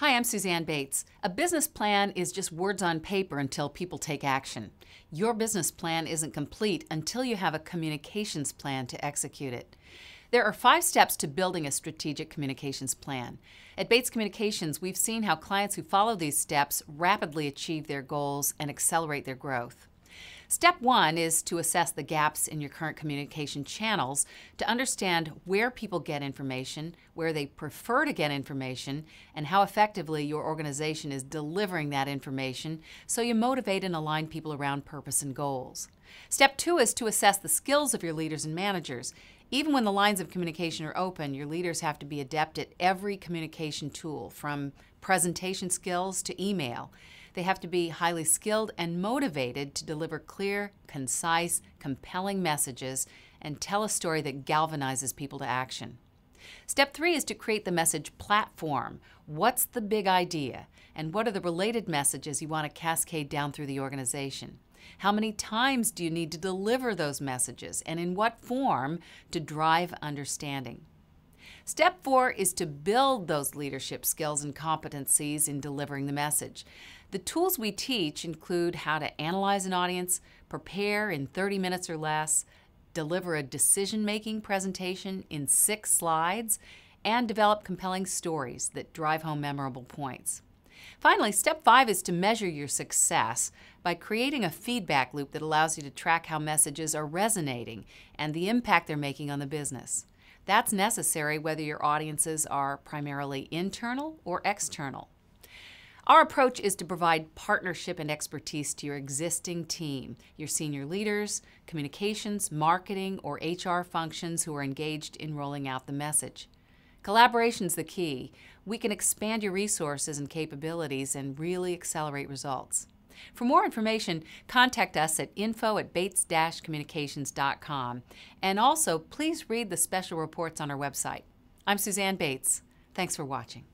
Hi, I'm Suzanne Bates. A business plan is just words on paper until people take action. Your business plan isn't complete until you have a communications plan to execute it. There are five steps to building a strategic communications plan. At Bates Communications, we've seen how clients who follow these steps rapidly achieve their goals and accelerate their growth. Step one is to assess the gaps in your current communication channels to understand where people get information, where they prefer to get information, and how effectively your organization is delivering that information so you motivate and align people around purpose and goals. Step two is to assess the skills of your leaders and managers. Even when the lines of communication are open, your leaders have to be adept at every communication tool, from presentation skills to email. They have to be highly skilled and motivated to deliver clear, concise, compelling messages and tell a story that galvanizes people to action. Step three is to create the message platform. What's the big idea? And what are the related messages you want to cascade down through the organization? How many times do you need to deliver those messages and in what form to drive understanding? Step four is to build those leadership skills and competencies in delivering the message. The tools we teach include how to analyze an audience, prepare in 30 minutes or less, deliver a decision making presentation in six slides, and develop compelling stories that drive home memorable points. Finally, step five is to measure your success by creating a feedback loop that allows you to track how messages are resonating and the impact they're making on the business. That's necessary whether your audiences are primarily internal or external. Our approach is to provide partnership and expertise to your existing team, your senior leaders, communications, marketing, or HR functions who are engaged in rolling out the message. Collaboration is the key. We can expand your resources and capabilities and really accelerate results. For more information, contact us at info at bates-communications.com. And also, please read the special reports on our website. I'm Suzanne Bates. Thanks for watching.